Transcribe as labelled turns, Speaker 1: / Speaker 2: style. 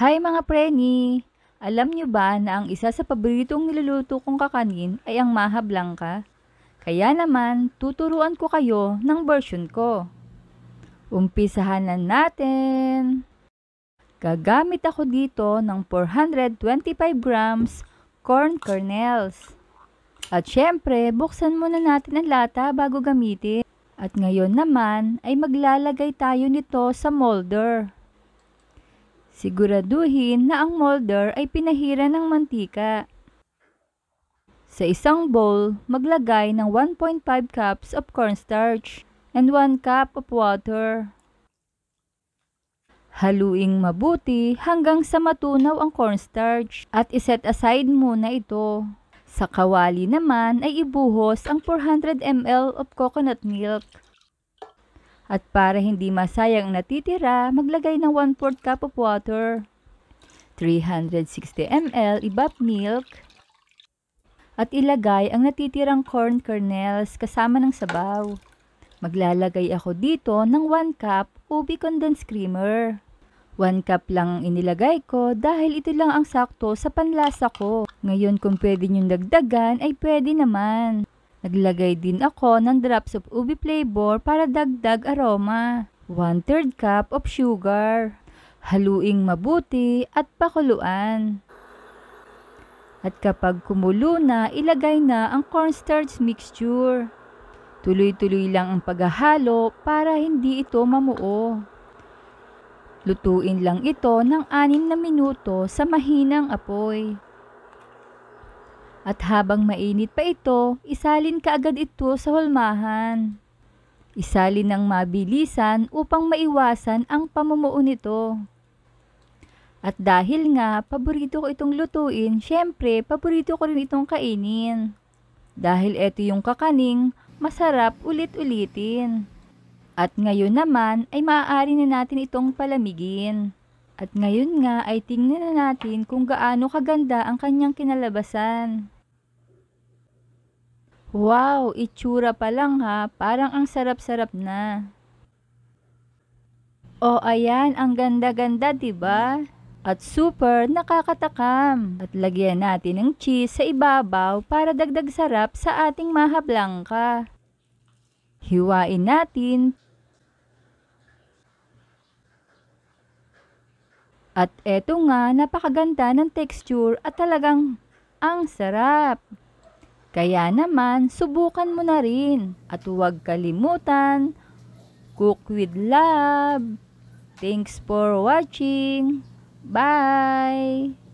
Speaker 1: Hi mga preni! Alam nyo ba na ang isa sa paboritong niluluto kong kakanin ay ang maha blanca? Kaya naman, tuturuan ko kayo ng version ko. Umpisahan na natin! Gagamit ako dito ng 425 grams corn kernels. At syempre, buksan muna natin ang lata bago gamitin. At ngayon naman ay maglalagay tayo nito sa molder. Siguraduhin na ang molder ay pinahira ng mantika. Sa isang bowl, maglagay ng 1.5 cups of cornstarch and 1 cup of water. Haluing mabuti hanggang sa matunaw ang cornstarch at iset aside muna ito. Sa kawali naman ay ibuhos ang 400 ml of coconut milk. At para hindi masayang natitira, maglagay ng 1-4 cup of water, 360 ml ibap milk, at ilagay ang natitirang corn kernels kasama ng sabaw. Maglalagay ako dito ng 1 cup ubi condensed creamer. 1 cup lang inilagay ko dahil ito lang ang sakto sa panlasa ko. Ngayon kung pwede nyong dagdagan ay pwede naman. Naglagay din ako ng drops of ubi flavor para dagdag aroma. 1 third cup of sugar. Haluing mabuti at pakuluan. At kapag kumulo na, ilagay na ang cornstarch mixture. Tuloy-tuloy lang ang paghahalo para hindi ito mamuo. Lutuin lang ito ng 6 na minuto sa mahinang apoy. At habang mainit pa ito, isalin kaagad ito sa hulmahan. Isalin ng mabilisan upang maiwasan ang pamumuo nito. At dahil nga, paborito ko itong lutuin, syempre, paborito ko rin itong kainin. Dahil ito yung kakaning, masarap ulit-ulitin. At ngayon naman ay maaari na natin itong palamigin. At ngayon nga ay tingnan na natin kung gaano kaganda ang kanyang kinalabasan. Wow, itsura pa lang ha, parang ang sarap-sarap na. O oh, ayan, ang ganda-ganda 'di ba? At super nakakatakam. At lagyan natin ng cheese sa ibabaw para dagdag sarap sa ating maha Hiwain natin At eto nga, napakaganda ng texture at talagang ang sarap. Kaya naman, subukan mo na rin. At huwag kalimutan, cook with love. Thanks for watching. Bye!